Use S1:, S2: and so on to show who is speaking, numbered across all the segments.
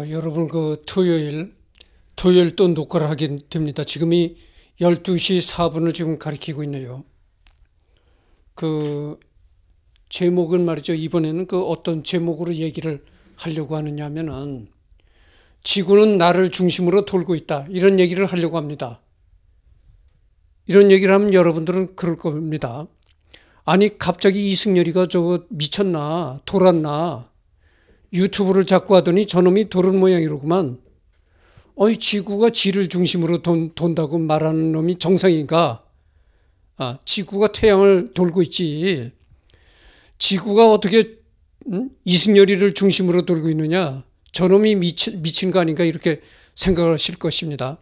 S1: 아, 여러분 그 토요일 토요일 또 녹화를 하게 됩니다. 지금이 12시 4분을 지금 가리키고 있네요. 그 제목은 말이죠. 이번에는 그 어떤 제목으로 얘기를 하려고 하느냐 하면은 지구는 나를 중심으로 돌고 있다. 이런 얘기를 하려고 합니다. 이런 얘기를 하면 여러분들은 그럴 겁니다. 아니 갑자기 이승열이가 저 미쳤나 돌았나 유튜브를 자꾸 하더니 저놈이 도는 모양이로구만. 어이 지구가 지를 중심으로 돈, 돈다고 말하는 놈이 정상인가? 아, 지구가 태양을 돌고 있지. 지구가 어떻게 음? 이승열이를 중심으로 돌고 있느냐? 저놈이 미치, 미친 거 아닌가 이렇게 생각 하실 것입니다.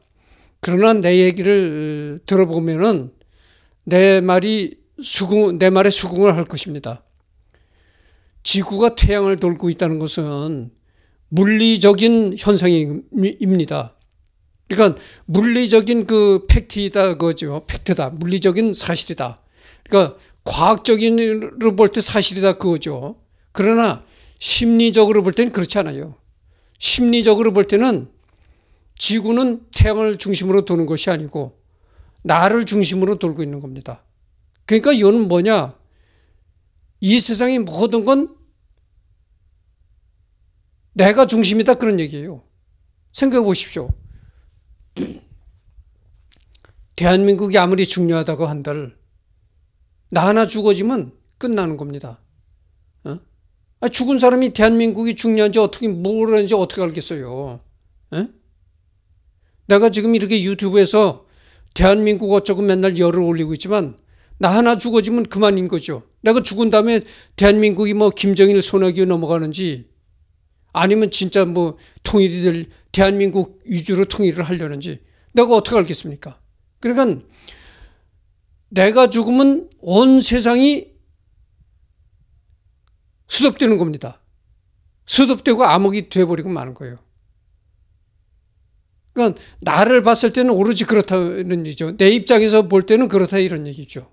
S1: 그러나 내 얘기를 들어보면은 내 말이 수긍, 내 말에 수긍을 할 것입니다. 지구가 태양을 돌고 있다는 것은 물리적인 현상입니다. 그러니까 물리적인 그 팩트이다 그죠. 팩트다. 물리적인 사실이다. 그러니까 과학적인으로 볼 때 사실이다 그거죠. 그러나 심리적으로 볼 때는 그렇지 않아요. 심리적으로 볼 때는 지구는 태양을 중심으로 도는 것이 아니고 나를 중심으로 돌고 있는 겁니다. 그러니까 이건 뭐냐? 이 세상의 모든 건 내가 중심이다 그런 얘기예요. 생각해 보십시오. 대한민국이 아무리 중요하다고 한들 나 하나 죽어지면 끝나는 겁니다. 어? 아, 죽은 사람이 대한민국이 중요한지 어떻게 모르는지 어떻게 알겠어요. 에? 어? 내가 지금 이렇게 유튜브에서 대한민국 어쩌고 맨날 열을 올리고 있지만 나 하나 죽어지면 그만인 거죠. 내가 죽은 다음에 대한민국이 뭐 김정일 손아귀 넘어가는지 아니면 진짜 뭐통일이될 대한민국 위주로 통일을 하려는지 내가 어떻게 알겠습니까? 그러니까 내가 죽으면 온 세상이 수덥되는 겁니다. 수덥되고 암흑이 돼버리고 마는 거예요. 그러니까 나를 봤을 때는 오로지 그렇다는 얘기죠. 내 입장에서 볼 때는 그렇다 이런 얘기죠.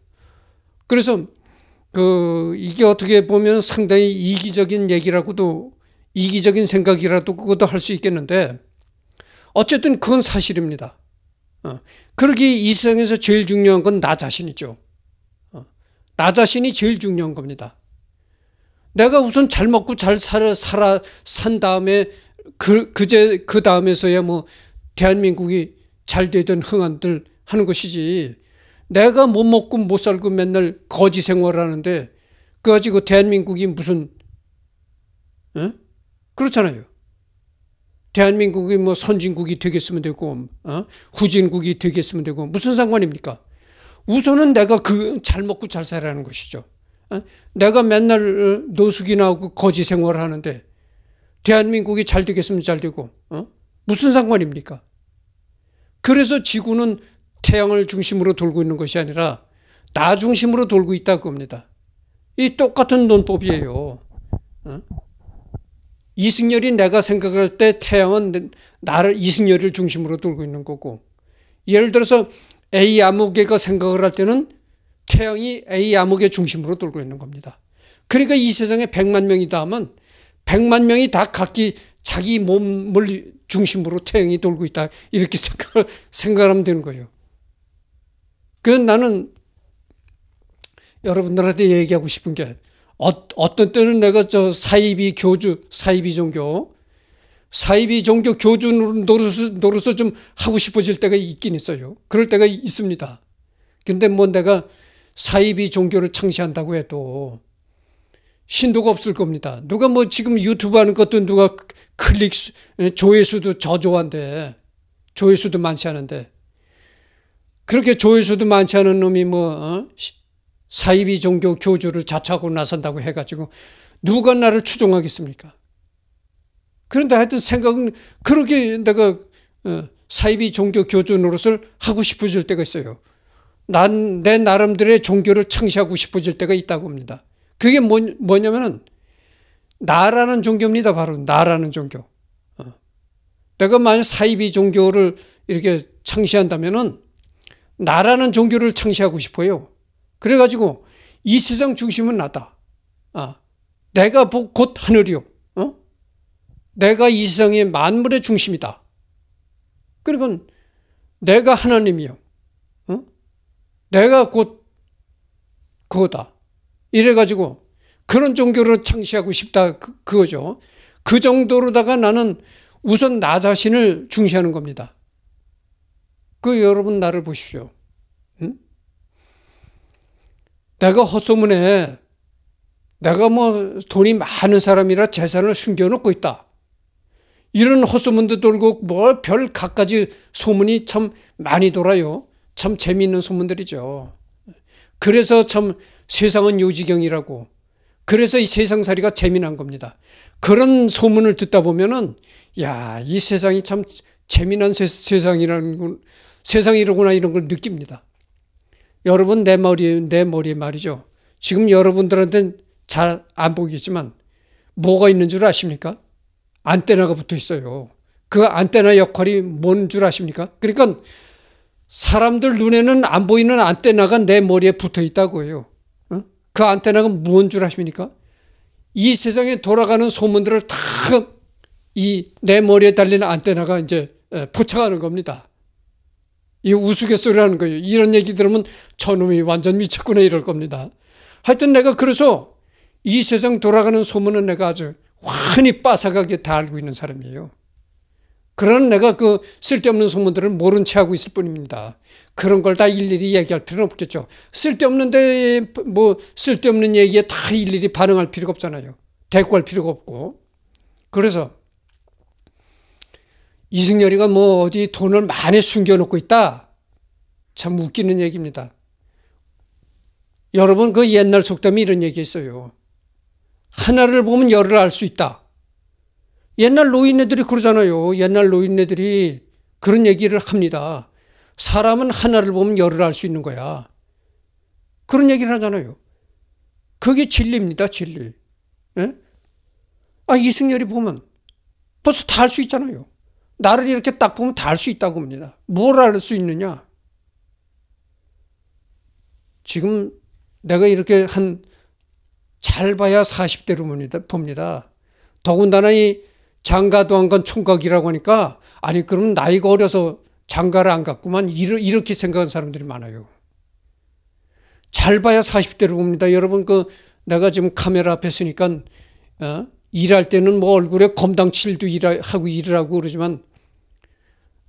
S1: 그래서 그 이게 어떻게 보면 상당히 이기적인 얘기라고도 이기적인 생각이라도 그것도 할 수 있겠는데 어쨌든 그건 사실입니다. 어. 그러기이 세상에서 제일 중요한 건 나 자신이죠. 어. 나 자신이 제일 중요한 겁니다. 내가 우선 잘 먹고 잘 살아, 살아 산 다음에 그, 그제, 그 다음에서야 뭐 대한민국이 잘 되던 흥한들 하는 것이지. 내가 못 먹고 못 살고 맨날 거지 생활하는데 그가지고 그 대한민국이 무슨 에? 그렇잖아요. 대한민국이 뭐 선진국이 되겠으면 되고 어? 후진국이 되겠으면 되고 무슨 상관입니까? 우선은 내가 그 잘 먹고 잘 살라는 것이죠. 어? 내가 맨날 노숙이나 하고 거지 생활을 하는데 대한민국이 잘 되겠으면 잘 되고 어? 무슨 상관입니까? 그래서 지구는 태양을 중심으로 돌고 있는 것이 아니라 나 중심으로 돌고 있다 그겁니다. 이 똑같은 논법이에요. 어? 이승열이 내가 생각할 때 태양은 나를 이승열을 중심으로 돌고 있는 거고 예를 들어서 A 암흑계가 생각을 할 때는 태양이 A 암흑의 중심으로 돌고 있는 겁니다. 그러니까 이 세상에 100만 명이다 하면 100만 명이 다 각기 자기 몸을 중심으로 태양이 돌고 있다 이렇게 생각을 생각하면 되는 거예요. 그 나는 여러분들한테 얘기하고 싶은 게 어, 떤 때는 내가 저 사이비 교주, 사이비 종교, 사이비 종교 교주 노릇을, 노릇을 좀 하고 싶어질 때가 있긴 있어요. 그럴 때가 있습니다. 근데 뭐 내가 사이비 종교를 창시한다고 해도 신도가 없을 겁니다. 누가 뭐 지금 유튜브 하는 것도 누가 클릭, 조회수도 저조한데, 조회수도 많지 않은데, 그렇게 조회수도 많지 않은 놈이 뭐, 어? 사이비 종교 교주를 자차고 나선다고 해가지고 누가 나를 추종하겠습니까? 그런데 하여튼 생각은 그렇게 내가 어, 사이비 종교 교주 노릇을 하고 싶어질 때가 있어요. 난 내 나름대로의 종교를 창시하고 싶어질 때가 있다고 합니다. 그게 뭐, 뭐냐면은 나라는 종교입니다. 바로 나라는 종교. 어. 내가 만약 사이비 종교를 이렇게 창시한다면은 나라는 종교를 창시하고 싶어요. 그래가지고 이 세상 중심은 나다. 아, 내가 곧 하늘이요. 어? 내가 이 세상의 만물의 중심이다. 그러건 그러니까 내가 하나님이요. 어? 내가 곧 그거다. 이래가지고 그런 종교를 창시하고 싶다 그, 그거죠. 그 정도로다가 나는 우선 나 자신을 중시하는 겁니다. 그 여러분 나를 보십시오. 응? 내가 헛소문에 내가 뭐 돈이 많은 사람이라 재산을 숨겨놓고 있다. 이런 헛소문도 돌고 뭐별 갖가지 소문이 참 많이 돌아요. 참 재미있는 소문들이죠. 그래서 참 세상은 요지경이라고 그래서 이 세상살이가 재미난 겁니다. 그런 소문을 듣다 보면은 야이 세상이 참 재미난 세, 상이라는 세상이로구나 이런 걸 느낍니다. 여러분 내 머리 내 머리 말이죠. 지금 여러분들한테는 잘 안 보이겠지만 뭐가 있는 줄 아십니까? 안테나가 붙어 있어요. 그 안테나 역할이 뭔 줄 아십니까? 그러니까 사람들 눈에는 안 보이는 안테나가 내 머리에 붙어 있다고요. 해 어? 그 안테나가 뭔 줄 아십니까? 이 세상에 돌아가는 소문들을 다 이 내 머리에 달리는 안테나가 이제 포착하는 겁니다. 이 우스갯소리라는 거예요. 이런 얘기 들으면 저놈이 완전 미쳤구나 이럴 겁니다. 하여튼 내가 그래서 이 세상 돌아가는 소문은 내가 아주 환히 빠삭하게 다 알고 있는 사람이에요. 그러나 내가 그 쓸데없는 소문들을 모른 채 하고 있을 뿐입니다. 그런 걸 다 일일이 얘기할 필요는 없겠죠. 쓸데없는데 뭐 쓸데없는 얘기에 다 일일이 반응할 필요가 없잖아요. 대꾸할 필요가 없고. 그래서 이승열이가 뭐 어디 돈을 많이 숨겨놓고 있다. 참 웃기는 얘기입니다. 여러분 그 옛날 속담이 이런 얘기 했어요 하나를 보면 열을 알 수 있다. 옛날 노인네들이 그러잖아요. 옛날 노인네들이 그런 얘기를 합니다. 사람은 하나를 보면 열을 알 수 있는 거야. 그런 얘기를 하잖아요. 그게 진리입니다, 진리. 예? 아, 이승열이 보면 벌써 다알수 있잖아요. 나를 이렇게 딱 보면 다알수 있다고 봅니다. 뭘 알 수 있느냐? 지금 내가 이렇게 한 잘 봐야 40대로 봅니다. 더군다나 이 장가도 안 간 총각이라고 하니까 아니 그럼 나이가 어려서 장가를 안 갔구만 이렇게 생각하는 사람들이 많아요. 잘 봐야 40대로 봅니다. 여러분 그 내가 지금 카메라 앞에 있으니까 어? 일할 때는 뭐 얼굴에 검당칠도 일하, 하고 일을 하고 그러지만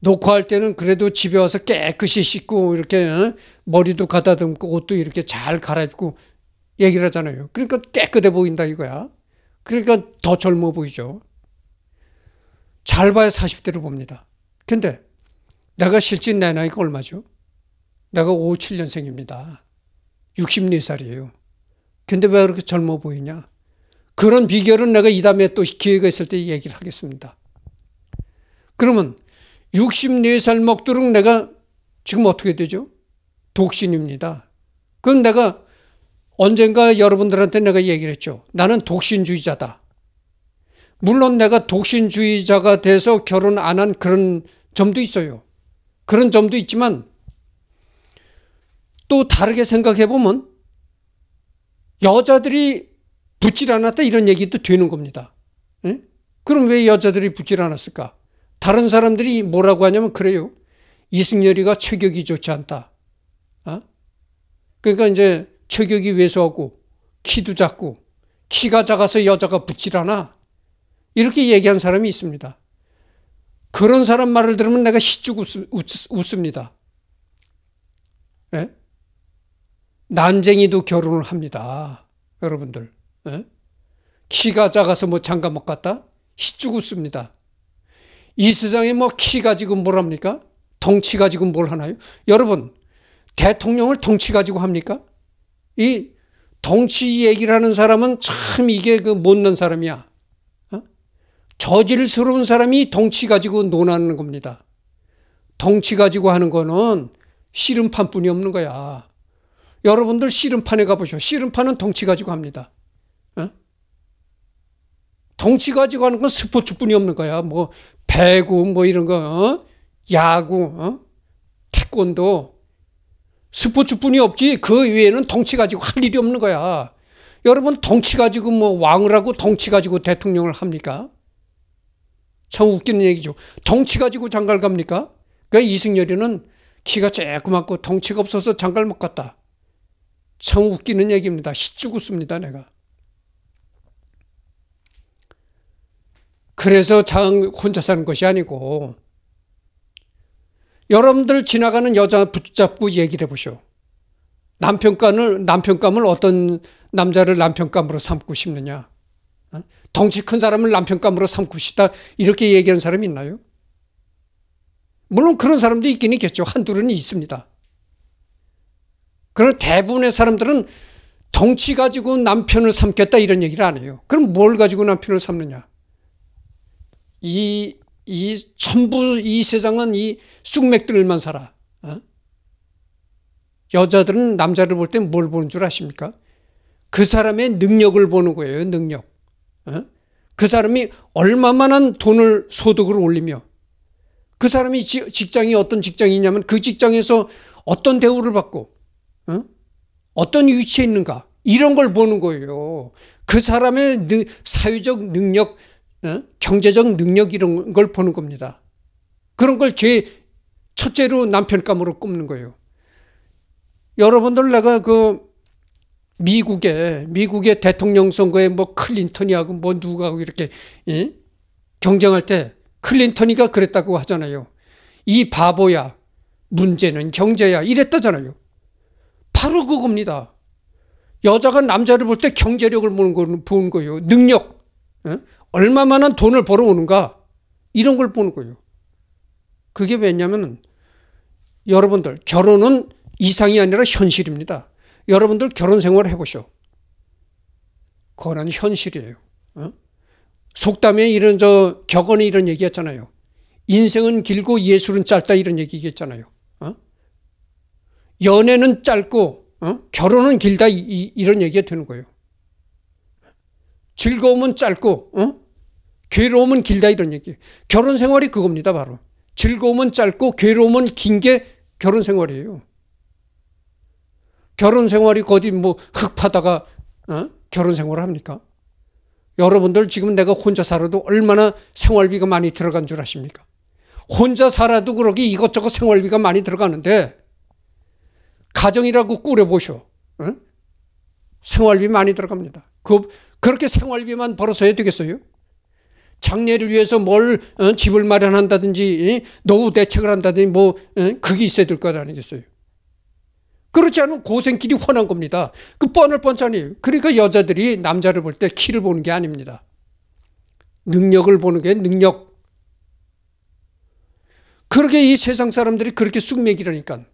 S1: 녹화할 때는 그래도 집에 와서 깨끗이 씻고 이렇게 어? 머리도 가다듬고 옷도 이렇게 잘 갈아입고 얘기를 하잖아요. 그러니까 깨끗해 보인다 이거야. 그러니까 더 젊어 보이죠. 잘 봐야 40대로 봅니다. 근데 내가 실제 내 나이가 얼마죠? 내가 5, 7년생입니다. 64살이에요. 근데 왜 그렇게 젊어 보이냐? 그런 비결은 내가 이 다음에 또 기회가 있을 때 얘기를 하겠습니다. 그러면 64살 먹도록 내가 지금 어떻게 되죠? 독신입니다. 그럼 내가 언젠가 여러분들한테 내가 얘기를 했죠. 나는 독신주의자다. 물론 내가 독신주의자가 돼서 결혼 안 한 그런 점도 있어요. 그런 점도 있지만 또 다르게 생각해 보면 여자들이 붙질 않았다 이런 얘기도 되는 겁니다. 에? 예? 그럼 왜 여자들이 붙질 않았을까? 다른 사람들이 뭐라고 하냐면 그래요. 이승열이가 체격이 좋지 않다. 어? 그러니까 이제 체격이 왜소하고 키도 작고 키가 작아서 여자가 붙질않아 이렇게 얘기한 사람이 있습니다. 그런 사람 말을 들으면 내가 시쭉 웃, 습니다 예? 난쟁이도 결혼을 합니다. 여러분들. 예? 키가 작아서 뭐 장가 못 갔다? 시쭉 웃습니다. 이 세상에 뭐 키가 지고뭘 합니까? 덩치 가지고 뭘 하나요? 여러분, 대통령을 덩치 가지고 합니까? 이 덩치 얘기를 하는 사람은 참 이게 그 못난 사람이야. 어? 저질스러운 사람이 덩치 가지고 논하는 겁니다. 덩치 가지고 하는 거는 씨름판 뿐이 없는 거야. 여러분들 씨름판에 가보셔. 씨름판은 덩치 가지고 합니다. 어? 덩치 가지고 하는 건 스포츠뿐이 없는 거야. 뭐 배구 뭐 이런 거, 어? 야구, 어? 태권도 스포츠뿐이 없지 그 외에는 덩치 가지고 할 일이 없는 거야. 여러분 덩치 가지고 뭐 왕을 하고 덩치 가지고 대통령을 합니까? 참 웃기는 얘기죠. 덩치 가지고 장갈 갑니까? 그러니까 이승열이는 키가 쬐끄맣고 덩치가 없어서 장갈 못 갔다. 참 웃기는 얘기입니다. 시쭉 웃습니다 내가. 그래서 장 혼자 사는 것이 아니고 여러분들 지나가는 여자 붙잡고 얘기를 해보시오. 남편감을 남편감을 어떤 남자를 남편감으로 삼고 싶느냐? 어? 덩치 큰 사람을 남편감으로 삼고 싶다 이렇게 얘기한 사람이 있나요? 물론 그런 사람도 있긴 있겠죠. 한둘은 있습니다. 그러나 대부분의 사람들은 덩치 가지고 남편을 삼겠다 이런 얘기를 안 해요. 그럼 뭘 가지고 남편을 삼느냐? 이, 이 전부 이 세상은 이 쑥맥들만 살아. 어? 여자들은 남자를 볼 때 뭘 보는 줄 아십니까? 그 사람의 능력을 보는 거예요, 능력. 어? 그 사람이 얼마만한 돈을 소득을 올리며 그 사람이 지, 직장이 어떤 직장이냐면 그 직장에서 어떤 대우를 받고 어? 어떤 위치에 있는가 이런 걸 보는 거예요. 그 사람의 느, 사회적 능력, 어? 경제적 능력 이런 걸 보는 겁니다. 그런 걸제 첫째로 남편감으로 꼽는 거예요. 여러분들 내가 그 미국의 미국의 대통령 선거에 뭐 클린턴이하고 뭐 누구하고 이렇게 예? 경쟁할 때 클린턴이가 그랬다고 하잖아요. 이 바보야 문제는 경제야 이랬다잖아요. 바로 그겁니다. 여자가 남자를 볼 때 경제력을 보는 거는 보는 거예요. 능력. 예? 얼마만한 돈을 벌어오는가 이런 걸 보는 거예요. 그게 왜냐면은 여러분들 결혼은 이상이 아니라 현실입니다. 여러분들 결혼 생활해보셔오 그건 현실이에요. 어? 속담에 이런 저 격언에 이런 얘기했잖아요. 인생은 길고 예술은 짧다 이런 얘기했잖아요. 어? 연애는 짧고 어? 결혼은 길다 이, 이런 얘기가 되는 거예요. 즐거움은 짧고 어? 괴로움은 길다 이런 얘기. 결혼 생활이 그겁니다, 바로. 즐거움은 짧고 괴로움은 긴 게 결혼 생활이에요. 결혼 생활이 거디 뭐 흙파다가 어? 결혼 생활을 합니까? 여러분들 지금 내가 혼자 살아도 얼마나 생활비가 많이 들어간 줄 아십니까? 혼자 살아도 그러기 이것저것 생활비가 많이 들어가는데 가정이라고 꾸려보셔. 응? 어? 생활비 많이 들어갑니다. 그, 그렇게 생활비만 벌어서야 해 되겠어요? 장례를 위해서 뭘 어, 집을 마련한다든지 노후 대책을 한다든지 뭐 어, 그게 있어야 될것 아니겠어요? 그렇지 않으면 고생길이 훤한 겁니다. 그 뻔할 뻔찮아요. 그러니까 여자들이 남자를 볼 때 키를 보는 게 아닙니다. 능력을 보는 게 능력. 그렇게 이 세상 사람들이 그렇게 쑥맥이라니까.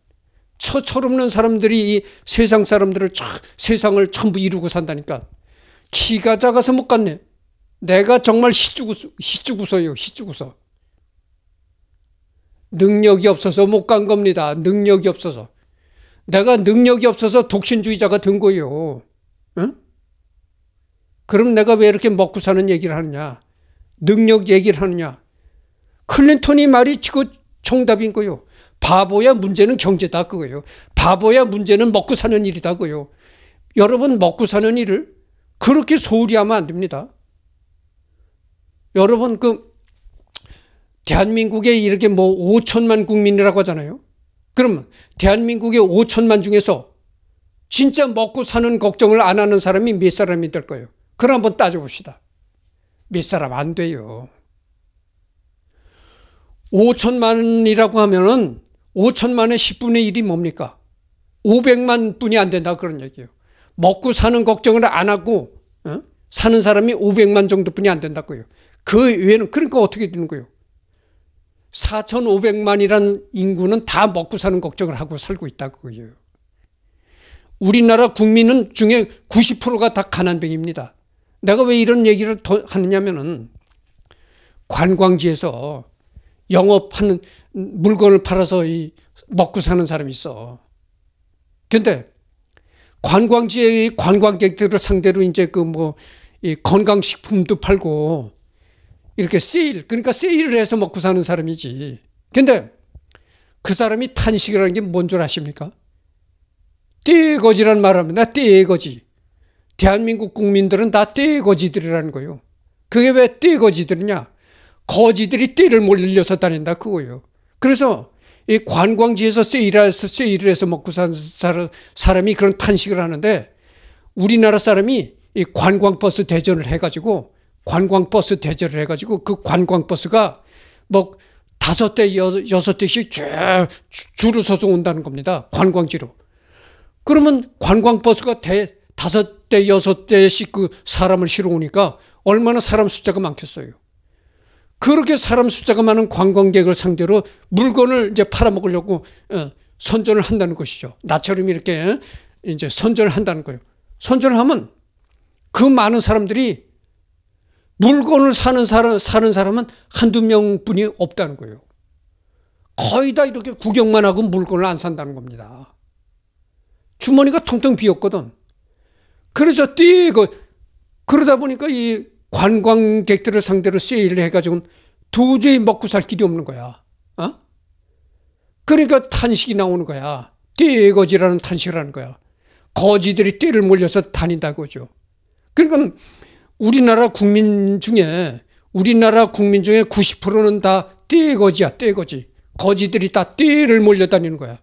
S1: 처철없는 사람들이 이 세상 사람들을 참, 세상을 전부 이루고 산다니까. 키가 작아서 못 갔네. 내가 정말 희죽으서 희죽으소요, 희죽으서 능력이 없어서 못 간 겁니다. 능력이 없어서. 내가 능력이 없어서 독신주의자가 된 거예요. 응? 그럼 내가 왜 이렇게 먹고 사는 얘기를 하느냐? 능력 얘기를 하느냐? 클린턴이 말이 지금 정답인 거요. 바보야 문제는 경제다 그거예요. 바보야 문제는 먹고 사는 일이다 그거요. 여러분 먹고 사는 일을 그렇게 소홀히 하면 안 됩니다. 여러분 그 대한민국에 이렇게 뭐 5천만 국민이라고 하잖아요. 그럼 대한민국의 5천만 중에서 진짜 먹고 사는 걱정을 안 하는 사람이 몇 사람이 될 거예요. 그럼 한번 따져봅시다. 몇 사람 안 돼요. 5천만이라고 하면은 5천만의 10분의 1이 뭡니까? 500만 뿐이 안 된다 그런 얘기예요. 먹고 사는 걱정을 안 하고 어? 사는 사람이 500만 정도뿐이 안 된다고요. 그 외에는 그러니까 어떻게 되는 거예요? 4,500만이라는 인구는 다 먹고 사는 걱정을 하고 살고 있다고요. 우리나라 국민은 중에 90%가 다가난병입니다 내가 왜 이런 얘기를 하느냐면은 관광지에서 영업하는 물건을 팔아서 이 먹고 사는 사람이 있어. 근데 관광지의 관광객들을 상대로 이제 그 뭐 이 건강식품도 팔고 이렇게 세일, 그러니까 세일을 해서 먹고 사는 사람이지. 근데 그 사람이 탄식이라는 게 뭔 줄 아십니까? 떼거지란 말 합니다. 떼거지. 대한민국 국민들은 다 떼거지들이라는 거예요. 그게 왜 떼거지들이냐? 거지들이 떼를 몰려서 다닌다 그거예요. 그래서 이 관광지에서 세일해서 세일을 해서 먹고 사는 사람이 그런 탄식을 하는데 우리나라 사람이 이 관광버스 대전을 해가지고 관광버스 대절을 해가지고 그 관광버스가 뭐 다섯 대, 여섯 대씩 쭉 줄을 서서 온다는 겁니다. 관광지로. 그러면 관광버스가 대, 다섯 대, 여섯 대씩 그 사람을 실어 오니까 얼마나 사람 숫자가 많겠어요. 그렇게 사람 숫자가 많은 관광객을 상대로 물건을 이제 팔아먹으려고 어, 선전을 한다는 것이죠. 나처럼 이렇게 어, 이제 선전을 한다는 거예요. 선전을 하면 그 많은 사람들이 물건을 사는 사람, 사는 사람은 한두 명 뿐이 없다는 거예요. 거의 다 이렇게 구경만 하고 물건을 안 산다는 겁니다. 주머니가 텅텅 비었거든. 그래서 뛰고, 그러다 보니까 이 관광객들을 상대로 세일을 해가지고 도저히 먹고 살 길이 없는 거야. 어? 그러니까 탄식이 나오는 거야. 떼거지라는 탄식을 하는 거야. 거지들이 띠를 몰려서 다닌다고죠. 하 그러니까 우리나라 국민 중에 우리나라 국민 중에 90%는 다 떼거지야 떼거지 거지들이 다 떼를 몰려다니는 거야.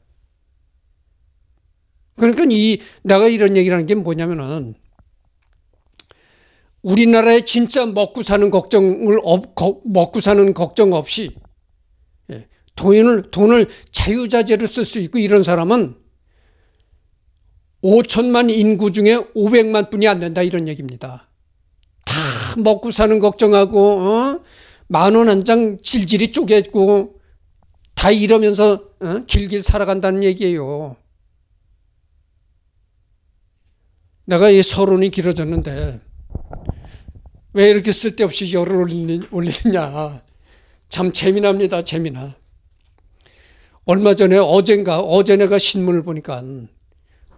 S1: 그러니까 이 내가 이런 얘기를 하는 게 뭐냐면은 우리나라에 진짜 먹고 사는 걱정을 없, 거, 먹고 사는 걱정 없이 예, 돈을 돈을 자유자재로 쓸 수 있고 이런 사람은 5천만 인구 중에 500만 뿐이안 된다 이런 얘기입니다. 다 먹고 사는 걱정하고 어? 만 원 한 장 질질이 쪼개고 다 이러면서 어? 길길 살아간다는 얘기예요. 내가 이 서론이 길어졌는데 왜 이렇게 쓸데없이 열을 올리느냐. 참 재미납니다. 재미나. 얼마 전에 어젠가 어제 내가 신문을 보니까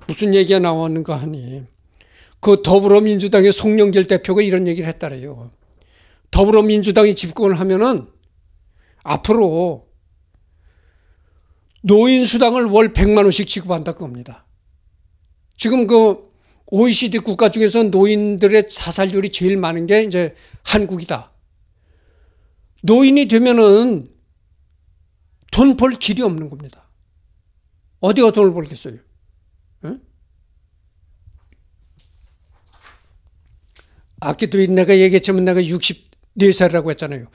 S1: 무슨 얘기가 나왔는가 하니 그 더불어민주당의 송영길 대표가 이런 얘기를 했다래요. 더불어민주당이 집권을 하면은 앞으로 노인 수당을 월 100만 원씩 지급한다 겁니다. 지금 그 OECD 국가 중에서 노인들의 자살률이 제일 많은 게 이제 한국이다. 노인이 되면은 돈 벌 길이 없는 겁니다. 어디가 돈을 벌겠어요? 아까도 내가 얘기했지만 내가 64살이라고 했잖아요.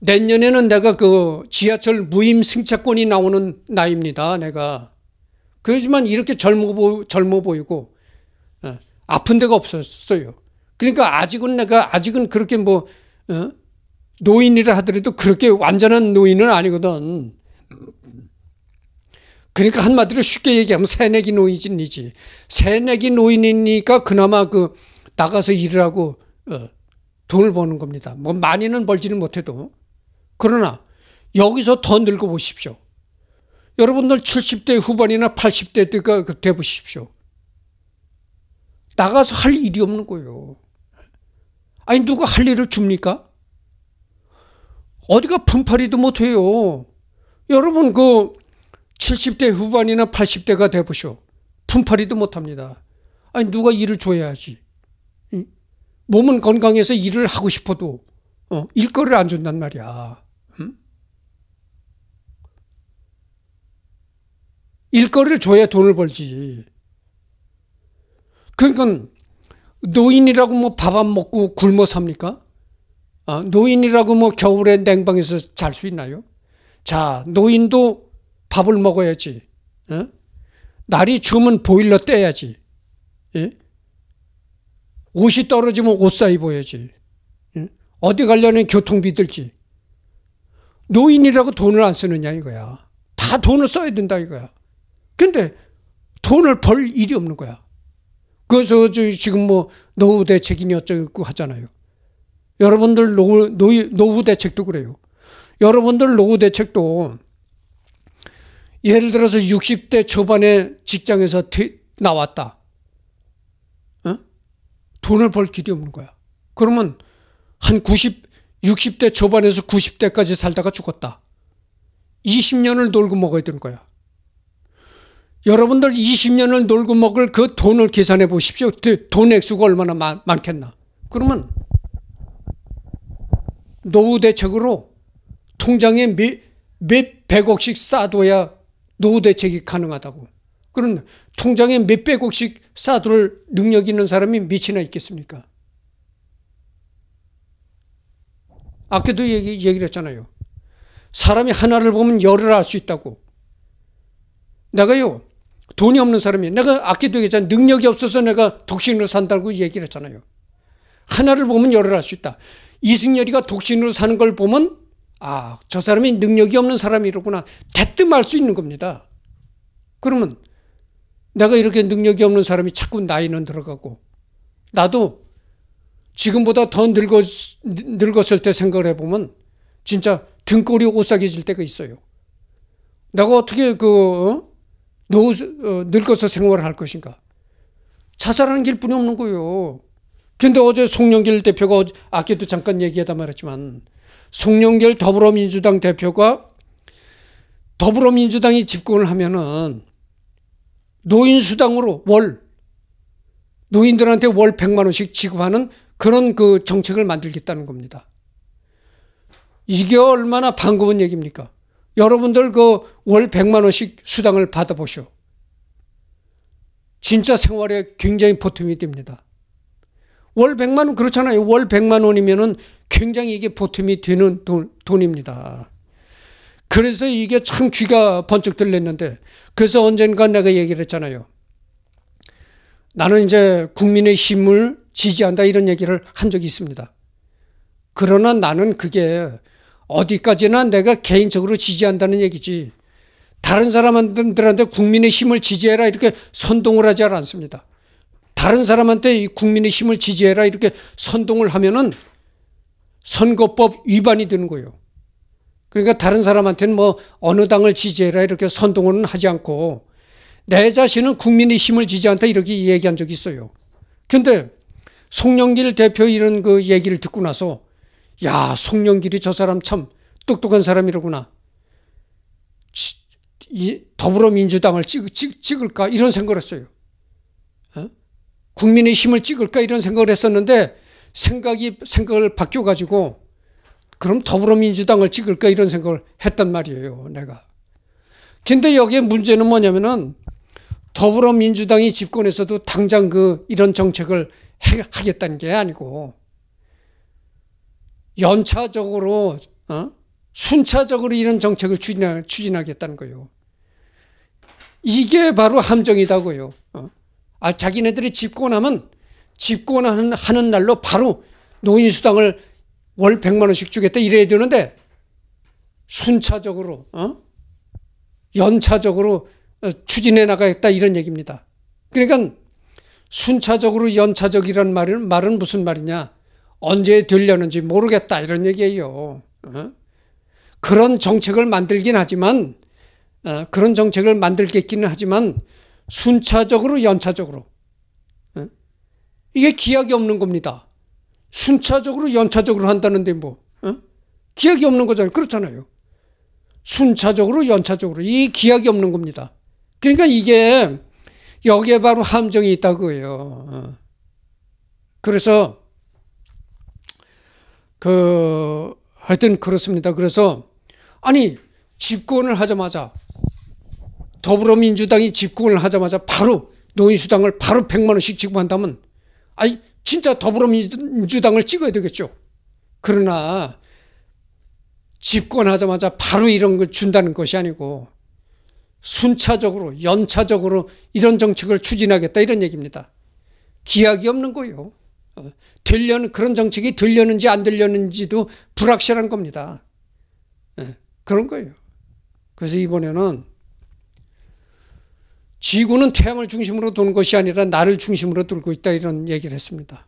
S1: 내년에는 내가 그 지하철 무임 승차권이 나오는 나이입니다. 내가. 그렇지만 이렇게 젊어, 보, 젊어 보이고 어, 아픈 데가 없었어요. 그러니까 아직은 내가 아직은 그렇게 뭐 어? 노인이라 하더라도 그렇게 완전한 노인은 아니거든. 그러니까 한마디로 쉽게 얘기하면 새내기 노인이지. 새내기 노인이니까 그나마 그 나가서 일을 하고 어, 돈을 버는 겁니다. 뭐 많이는 벌지는 못해도 그러나 여기서 더 늙어 보십시오. 여러분들 70대 후반이나 80대 그, 그 돼 보십시오. 나가서 할 일이 없는 거예요. 아니 누가 할 일을 줍니까? 어디가 분팔이도 못해요. 여러분 그 70대 후반이나 80대가 돼보시오. 분팔이도 못합니다. 아니 누가 일을 줘야지. 몸은 건강해서 일을 하고 싶어도 어, 일거리를 안 준단 말이야. 음? 일거리를 줘야 돈을 벌지. 그러니까 노인이라고 뭐 밥 안 먹고 굶어 삽니까? 아, 노인이라고 뭐 겨울에 냉방에서 잘 수 있나요? 자, 노인도 밥을 먹어야지. 어? 날이 추우면 보일러 떼야지. 예? 옷이 떨어지면 옷 사이 보여지. 어디 가려면 교통비 들지. 노인이라고 돈을 안 쓰느냐 이거야. 다 돈을 써야 된다 이거야. 근데 돈을 벌 일이 없는 거야. 그래서 지금 뭐 노후 대책이니 어쩌고 하잖아요. 여러분들 노후, 노후 대책도 그래요. 여러분들 노후 대책도 예를 들어서 60대 초반에 직장에서 나왔다. 돈을 벌 길이 없는 거야. 그러면 한 90, 60대 초반에서 90대까지 살다가 죽었다. 20년을 놀고 먹어야 되는 거야. 여러분들 20년을 놀고 먹을 그 돈을 계산해 보십시오. 그 돈 액수가 얼마나 많, 많겠나. 그러면 노후 대책으로 통장에 몇, 몇 백억씩 쌓아둬야 노후 대책이 가능하다고. 그런 통장에 몇백억씩 쌓아둘 능력 이 있는 사람이 몇이나 있겠습니까? 아까도 얘기, 얘기를 했잖아요. 사람이 하나를 보면 열을 알 수 있다고. 내가요, 돈이 없는 사람이, 내가 아까도 얘기했잖아요. 능력이 없어서 내가 독신으로 산다고 얘기를 했잖아요. 하나를 보면 열을 알수 있다. 이승열이가 독신으로 사는 걸 보면, 아, 저 사람이 능력이 없는 사람이로구나. 대뜸 알 수 있는 겁니다. 그러면 내가 이렇게 능력이 없는 사람이 자꾸 나이는 들어가고 나도 지금보다 더 늙었, 늙었을 때 생각을 해보면 진짜 등골이 오싹해질 때가 있어요. 내가 어떻게 그 어? 노, 어, 늙어서 생활을 할 것인가? 자살하는 길뿐이 없는 거예요. 근데 어제 송영길 대표가 아까도 잠깐 얘기하다 말했지만 송영길 더불어민주당 대표가 더불어민주당이 집권을 하면은 노인수당으로 월, 노인들한테 월 100만원씩 지급하는 그런 그 정책을 만들겠다는 겁니다. 이게 얼마나 반가운 얘기입니까? 여러분들 그 월 100만원씩 수당을 받아보시오. 진짜 생활에 굉장히 보탬이 됩니다. 월 100만원 그렇잖아요. 월 100만원이면은 굉장히 이게 보탬이 되는 돈, 돈입니다. 그래서 이게 참 귀가 번쩍 들렸는데 그래서 언젠가 내가 얘기를 했잖아요. 나는 이제 국민의 힘을 지지한다 이런 얘기를 한 적이 있습니다. 그러나 나는 그게 어디까지나 내가 개인적으로 지지한다는 얘기지 다른 사람들한테 국민의 힘을 지지해라 이렇게 선동을 하지 않습니다. 다른 사람한테 국민의 힘을 지지해라 이렇게 선동을 하면은 선거법 위반이 되는 거예요. 그러니까 다른 사람한테는 뭐 어느 당을 지지해라 이렇게 선동은 하지 않고 내 자신은 국민의 힘을 지지 한다 이렇게 얘기한 적이 있어요. 근데 송영길 대표 이런 그 얘기를 듣고 나서 야, 송영길이 저 사람 참 똑똑한 사람이로구나. 이 더불어민주당을 찍, 찍, 찍을까 이런 생각을 했어요. 어? 국민의 힘을 찍을까 이런 생각을 했었는데 생각이 생각을 바뀌어 가지고 그럼 더불어민주당을 찍을까 이런 생각을 했단 말이에요, 내가. 근데 여기에 문제는 뭐냐면은 더불어민주당이 집권에서도 당장 그 이런 정책을 하겠다는 게 아니고 연차적으로 어? 순차적으로 이런 정책을 추진하, 추진하겠다는 거예요. 이게 바로 함정이다고요. 어? 아 자기네들이 집권하면 집권하는 하는 날로 바로 노인수당을 월 100만 원씩 주겠다 이래야 되는데 순차적으로 어? 연차적으로 어, 추진해 나가겠다 이런 얘기입니다. 그러니까 순차적으로 연차적이란 말은 말은 무슨 말이냐? 언제 되려는지 모르겠다 이런 얘기예요. 어? 그런 정책을 만들긴 하지만 어, 그런 정책을 만들겠기는 하지만 순차적으로 연차적으로 어? 이게 기약이 없는 겁니다. 순차적으로 연차적으로 한다는데 뭐 어? 기약이 없는 거잖아요. 그렇잖아요. 순차적으로 연차적으로 이 기약이 없는 겁니다. 그러니까 이게 여기에 바로 함정이 있다고요. 해 어. 그래서 그 하여튼 그렇습니다. 그래서 아니 집권을 하자마자 더불어민주당이 집권을 하자마자 바로 노인수당을 바로 100만 원씩 지급한다면 아니 진짜 더불어민주당을 찍어야 되겠죠. 그러나 집권하자마자 바로 이런 걸 준다는 것이 아니고 순차적으로 연차적으로 이런 정책을 추진하겠다 이런 얘기입니다. 기약이 없는 거요. 들려는 그런 정책이 들려는지안들려는지도 불확실한 겁니다. 예, 그런 거예요. 그래서 이번에는 지구는 태양을 중심으로 도는 것이 아니라 나를 중심으로 돌고 있다 이런 얘기를 했습니다.